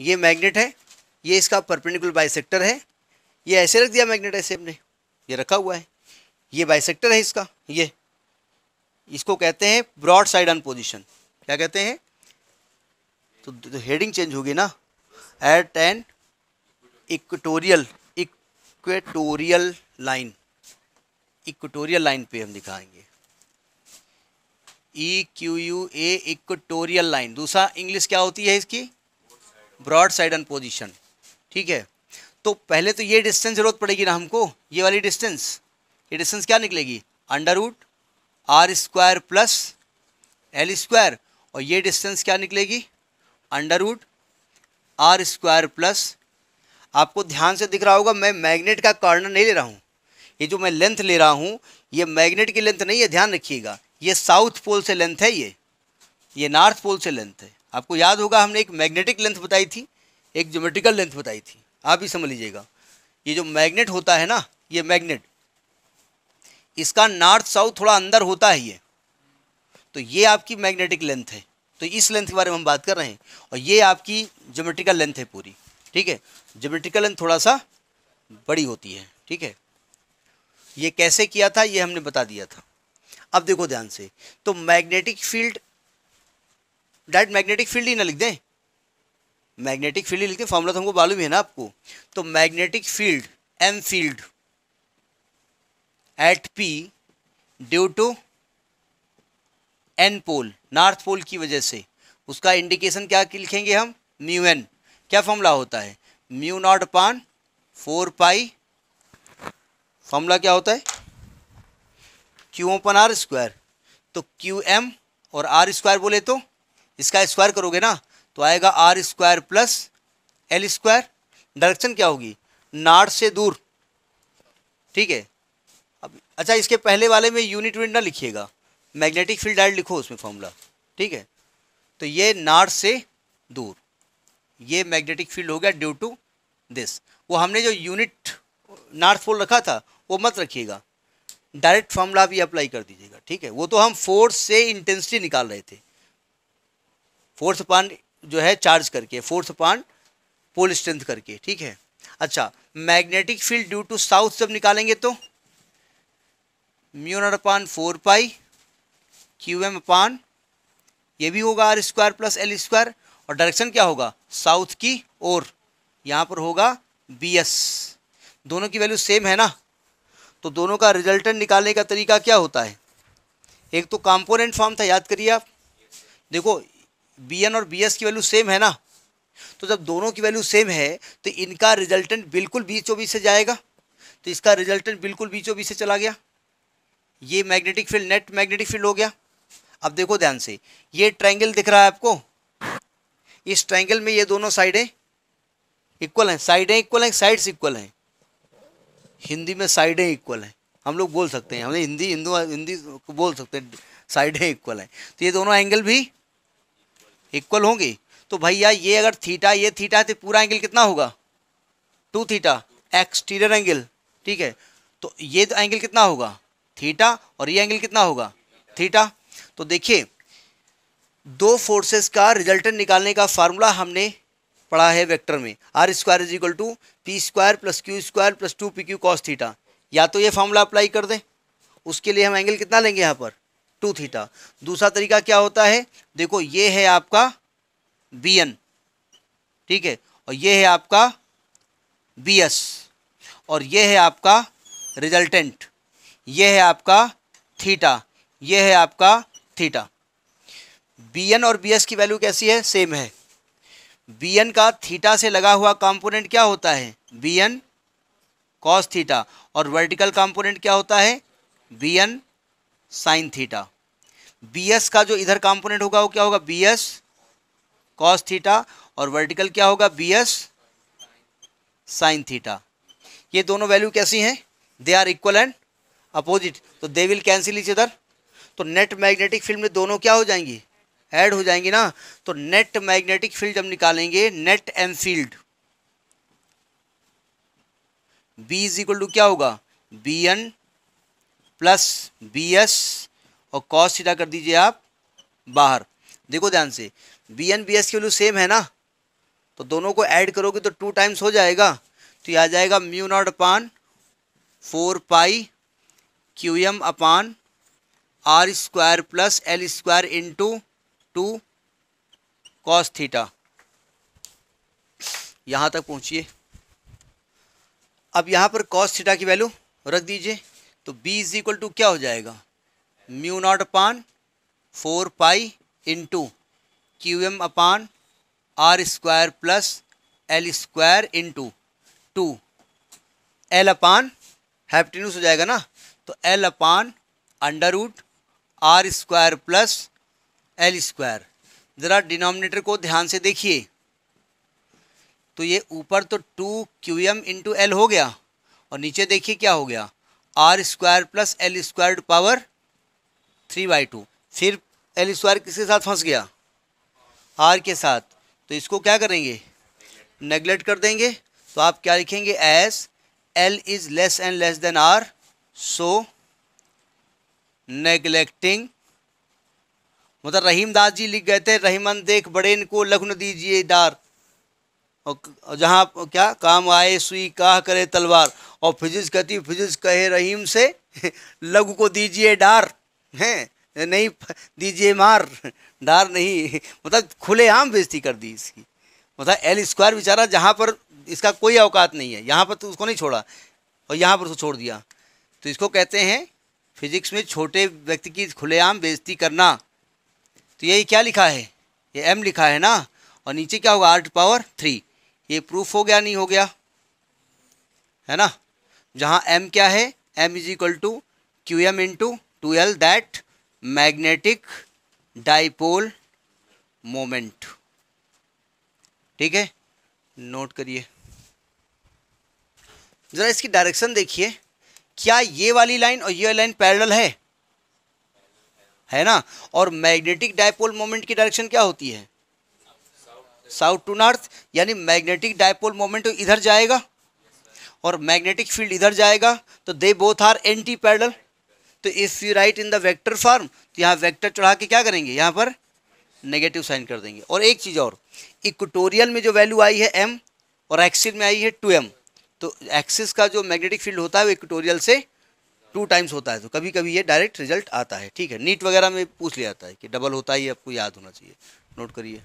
ये मैग्नेट है ये इसका परपेंडिकुलर बाइसेक्टर है ये ऐसे रख दिया मैग्नेट ऐसे हमने ये रखा हुआ है ये बाइसेक्टर है इसका ये इसको कहते हैं ब्रॉड साइड ऑन पोजिशन क्या कहते हैं तो, तो हेडिंग चेंज होगी ना at an equatorial equatorial line equatorial line पे हम दिखाएंगे E Q U A equatorial line दूसरा इंग्लिश क्या होती है इसकी ब्रॉड साइड एंड पोजिशन ठीक है तो पहले तो ये डिस्टेंस जरूरत पड़ेगी ना हमको ये वाली डिस्टेंस ये डिस्टेंस क्या निकलेगी under root R square plus L square और ये डिस्टेंस क्या निकलेगी under root R square plus आपको ध्यान से दिख रहा होगा मैं मैग्नेट का कॉर्नर नहीं ले रहा हूँ ये जो मैं लेंथ ले रहा हूँ ये मैग्नेट की लेंथ नहीं है ध्यान रखिएगा ये साउथ पोल से लेंथ है ये ये नॉर्थ पोल से लेंथ है आपको याद होगा हमने एक मैग्नेटिक लेंथ बताई थी एक ज्योमेट्रिकल लेंथ बताई थी आप भी समझ लीजिएगा ये जो मैग्नेट होता है ना ये मैग्नेट इसका नॉर्थ साउथ थोड़ा अंदर होता है ये तो ये आपकी मैग्नेटिक लेंथ है तो इस लेंथ के बारे में हम बात कर रहे हैं और ये आपकी ज्योमेट्रिकल लेंथ है पूरी ठीक है ज्योमेट्रिकल लेंथ थोड़ा सा बड़ी होती है ठीक है ये कैसे किया था ये हमने बता दिया था अब देखो ध्यान से तो magnetic field direct magnetic field ही ना लिख दें मैग्नेटिक फील्ड ही हैं फॉर्मूला तो हमको मालूम है ना आपको तो magnetic field M field at P due to N pole north pole की वजह से उसका इंडिकेशन क्या लिखेंगे हम म्यू एन क्या फॉर्मूला होता है mu naught upon four pi formula क्या होता है क्यू ओपन आर स्क्वायर तो क्यू एम और आर स्क्वायर बोले तो इसका स्क्वायर करोगे ना तो आएगा R square plus L square direction क्या होगी नार्थ से दूर ठीक है अब अच्छा इसके पहले वाले में यूनिट विंड ना लिखिएगा मैग्नेटिक फील्ड डायरेक्ट लिखो उसमें फॉर्मूला ठीक है तो ये नार्थ से दूर ये मैग्नेटिक फील्ड हो गया ड्यू टू दिस वो हमने जो यूनिट नॉर्थ पोल रखा था वो मत रखिएगा डायरेक्ट फॉर्मूला भी अप्लाई कर दीजिएगा ठीक है वो तो हम फोर्स से इंटेंसिटी निकाल रहे थे फोर्थ पान जो है चार्ज करके फोर्थ पान पोल स्ट्रेंथ करके ठीक है अच्छा magnetic field due to south जब निकालेंगे तो mu naught upon four pi Q M upon ये भी होगा R square plus L square और डायरेक्शन क्या होगा साउथ की ओर यहाँ पर होगा बी एस दोनों की वैल्यू सेम है ना तो दोनों का रिजल्टेंट निकालने का तरीका क्या होता है एक तो कंपोनेंट फॉर्म था याद करिए आप देखो बी एन और बी एस की वैल्यू सेम है ना तो जब दोनों की वैल्यू सेम है तो इनका रिजल्टेंट बिल्कुल बीचों बीच से जाएगा तो इसका रिजल्टेंट बिल्कुल बीचों बीच से चला गया ये magnetic field net magnetic field हो गया अब देखो ध्यान से ये ट्रायंगल दिख रहा है आपको इस ट्रायंगल में ये दोनों साइडें इक्वल हैं साइडें इक्वल हैं साइड्स इक्वल हैं हिंदी में साइडें इक्वल हैं हम लोग बोल सकते हैं हमने हिंदी हिंदू हिंदी बोल सकते हैं साइडें इक्वल हैं तो ये दोनों एंगल भी इक्वल होंगे तो भैया ये अगर थीटा ये थीटा है तो पूरा एंगल कितना होगा टू थीटा एक्सटीरियर एंगल ठीक है तो ये तो एंगल कितना होगा थीटा और ये एंगल कितना होगा थीटा तो देखिए दो फोर्सेस का रिजल्टेंट निकालने का फार्मूला हमने पढ़ा है वेक्टर में R square is equal to P square plus Q square plus two P Q cos theta या तो ये फार्मूला अप्लाई कर दें उसके लिए हम एंगल कितना लेंगे यहाँ पर टू थीटा दूसरा तरीका क्या होता है देखो ये है आपका बी एन ठीक है और ये है आपका बी एस और ये है आपका रिजल्टेंट ये है आपका थीटा ये है आपका थीटा बी एन और बी एस की वैल्यू कैसी है सेम है बी एन का थीटा से लगा हुआ कंपोनेंट क्या होता है बी एन कॉस थीटा और वर्टिकल कंपोनेंट क्या होता है B N sine theta B S का जो इधर कॉम्पोनेंट होगा वो क्या होगा बी एस कॉस थीटा और वर्टिकल क्या होगा बी एस साइन थीटा ये दोनों वैल्यू कैसी हैं they are equal and opposite तो they will cancel each other तो नेट मैग्नेटिक फील्ड में दोनों क्या हो जाएंगी ऐड हो जाएंगी ना तो नेट मैग्नेटिक फील्ड जब निकालेंगे net M field B is equal to क्या होगा B N plus B S और कॉस सीटा कर दीजिए आप बाहर देखो ध्यान से बी एन बी एस की वैल्यू सेम है ना तो दोनों को ऐड करोगे तो टू टाइम्स हो जाएगा तो ये आ जाएगा mu naught upon four pi Q M upon R square plus L square into two cos theta यहाँ तक पहुँचिए अब यहाँ पर कॉस थीटा की वैल्यू रख दीजिए तो बी इज इक्वल टू क्या हो जाएगा mu naught upon four pi into Q M upon R square plus L square into two L upon hypotenuse हो जाएगा ना तो L upon under root R square plus L square ज़रा denominator को ध्यान से देखिए तो ये ऊपर तो two Q M into L हो गया और नीचे देखिए क्या हो गया R square plus L square power three by two सिर्फ एल स्क्वायर किसके साथ फंस गया आर के साथ तो इसको क्या करेंगे नेग्लेक्ट कर देंगे तो आप क्या लिखेंगे as L is less and less than R so neglecting मतलब रहीम दास जी लिख गए थे रहीमन देख बड़ेन को लग्न दीजिए डार और जहाँ क्या काम आए सुई कहा करे तलवार और फिजिक्स कहती फिजिक्स कहे रहीम से लघु को दीजिए डार हैं नहीं दीजिए मार डार नहीं मतलब खुलेआम बेजती कर दी इसकी मतलब एल स्क्वायर बेचारा जहाँ पर इसका कोई अवकात नहीं है यहाँ पर तो उसको नहीं छोड़ा और यहाँ पर उसको छोड़ दिया तो इसको कहते हैं फिजिक्स में छोटे व्यक्ति की खुलेआम बेजती करना तो यही क्या लिखा है ये एम लिखा है ना और नीचे क्या होगा आर्ट पावर थ्री ये प्रूफ हो गया नहीं हो गया है ना जहाँ एम क्या है M is equal to Q M into 12 that magnetic dipole moment ठीक है नोट करिए ज़रा इसकी डायरेक्शन देखिए क्या ये वाली लाइन और ये लाइन पैरेलल है है ना और मैग्नेटिक डायपोल मोमेंट की डायरेक्शन क्या होती है साउथ टू नॉर्थ यानी मैग्नेटिक डायपोल मोमेंट इधर जाएगा और मैग्नेटिक फील्ड इधर जाएगा तो they both are anti parallel तो if you write in the vector form तो यहाँ वेक्टर चढ़ा के क्या करेंगे यहाँ पर नेगेटिव साइन कर देंगे और एक चीज़ और इक्वटोरियल में जो वैल्यू आई है एम और एक्सिस में आई है टू एम तो एक्सिस का जो मैग्नेटिक फील्ड होता है वो इक्वटोरियल से टू टाइम्स होता है तो कभी कभी ये डायरेक्ट रिजल्ट आता है ठीक है नीट वगैरह में पूछ लिया जाता है कि डबल होता ही आपको याद होना चाहिए नोट करिए